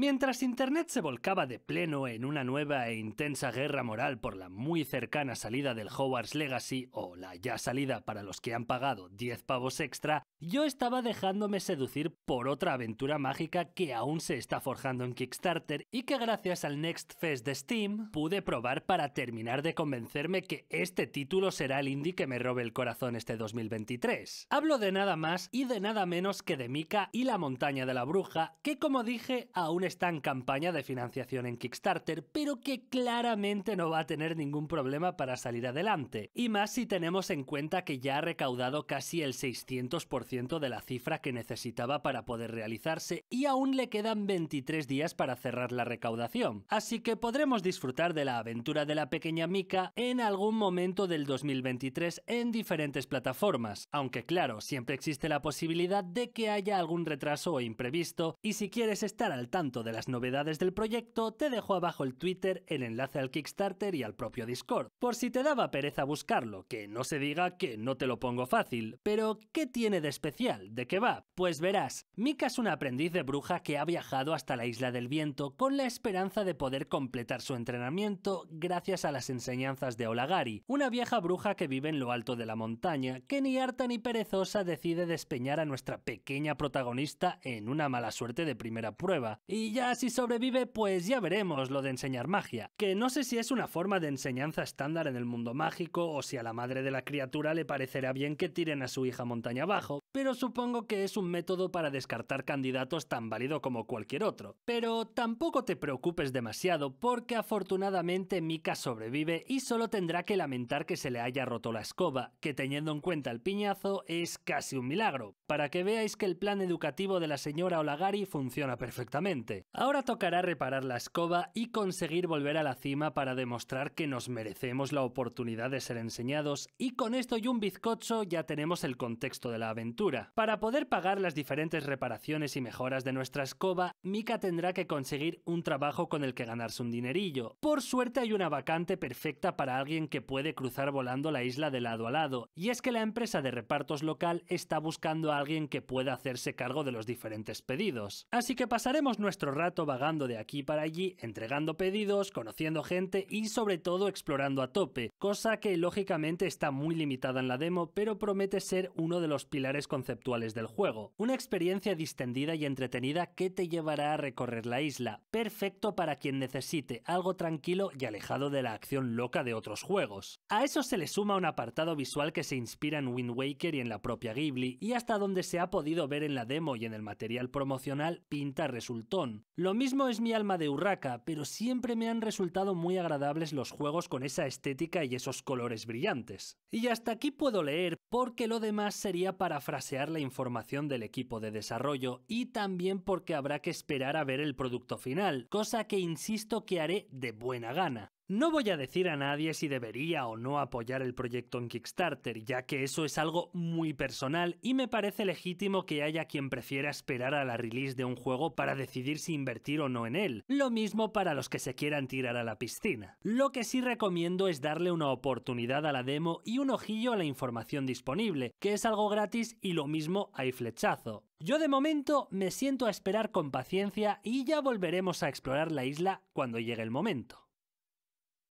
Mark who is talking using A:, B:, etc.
A: Mientras Internet se volcaba de pleno en una nueva e intensa guerra moral por la muy cercana salida del Hogwarts Legacy o la ya salida para los que han pagado 10 pavos extra, yo estaba dejándome seducir por otra aventura mágica que aún se está forjando en Kickstarter y que gracias al Next Fest de Steam pude probar para terminar de convencerme que este título será el indie que me robe el corazón este 2023. Hablo de nada más y de nada menos que de Mika y la montaña de la bruja, que como dije aún está en campaña de financiación en Kickstarter, pero que claramente no va a tener ningún problema para salir adelante. Y más si tenemos en cuenta que ya ha recaudado casi el 600% de la cifra que necesitaba para poder realizarse y aún le quedan 23 días para cerrar la recaudación. Así que podremos disfrutar de la aventura de la pequeña Mika en algún momento del 2023 en diferentes plataformas, aunque claro, siempre existe la posibilidad de que haya algún retraso o imprevisto y si quieres estar al tanto de las novedades del proyecto, te dejo abajo el Twitter, el enlace al Kickstarter y al propio Discord, por si te daba pereza buscarlo, que no se diga que no te lo pongo fácil. Pero, ¿qué tiene de especial? ¿De qué va? Pues verás, Mika es una aprendiz de bruja que ha viajado hasta la Isla del Viento con la esperanza de poder completar su entrenamiento gracias a las enseñanzas de Olagari, una vieja bruja que vive en lo alto de la montaña, que ni harta ni perezosa decide despeñar a nuestra pequeña protagonista en una mala suerte de primera prueba, y y ya si sobrevive, pues ya veremos lo de enseñar magia, que no sé si es una forma de enseñanza estándar en el mundo mágico o si a la madre de la criatura le parecerá bien que tiren a su hija montaña abajo, pero supongo que es un método para descartar candidatos tan válido como cualquier otro. Pero tampoco te preocupes demasiado porque afortunadamente Mika sobrevive y solo tendrá que lamentar que se le haya roto la escoba, que teniendo en cuenta el piñazo es casi un milagro, para que veáis que el plan educativo de la señora Olagari funciona perfectamente. Ahora tocará reparar la escoba y conseguir volver a la cima para demostrar que nos merecemos la oportunidad de ser enseñados y con esto y un bizcocho ya tenemos el contexto de la aventura para poder pagar las diferentes reparaciones y mejoras de nuestra escoba, Mika tendrá que conseguir un trabajo con el que ganarse un dinerillo. Por suerte hay una vacante perfecta para alguien que puede cruzar volando la isla de lado a lado, y es que la empresa de repartos local está buscando a alguien que pueda hacerse cargo de los diferentes pedidos. Así que pasaremos nuestro rato vagando de aquí para allí, entregando pedidos, conociendo gente y sobre todo explorando a tope, cosa que lógicamente está muy limitada en la demo, pero promete ser uno de los pilares conceptuales del juego. Una experiencia distendida y entretenida que te llevará a recorrer la isla, perfecto para quien necesite algo tranquilo y alejado de la acción loca de otros juegos. A eso se le suma un apartado visual que se inspira en Wind Waker y en la propia Ghibli, y hasta donde se ha podido ver en la demo y en el material promocional, pinta resultón. Lo mismo es mi alma de Urraca, pero siempre me han resultado muy agradables los juegos con esa estética y esos colores brillantes. Y hasta aquí puedo leer, porque lo demás sería parafrasear la información del equipo de desarrollo y también porque habrá que esperar a ver el producto final, cosa que insisto que haré de buena gana. No voy a decir a nadie si debería o no apoyar el proyecto en Kickstarter, ya que eso es algo muy personal y me parece legítimo que haya quien prefiera esperar a la release de un juego para decidir si invertir o no en él. Lo mismo para los que se quieran tirar a la piscina. Lo que sí recomiendo es darle una oportunidad a la demo y un ojillo a la información disponible, que es algo gratis y lo mismo hay flechazo. Yo de momento me siento a esperar con paciencia y ya volveremos a explorar la isla cuando llegue el momento.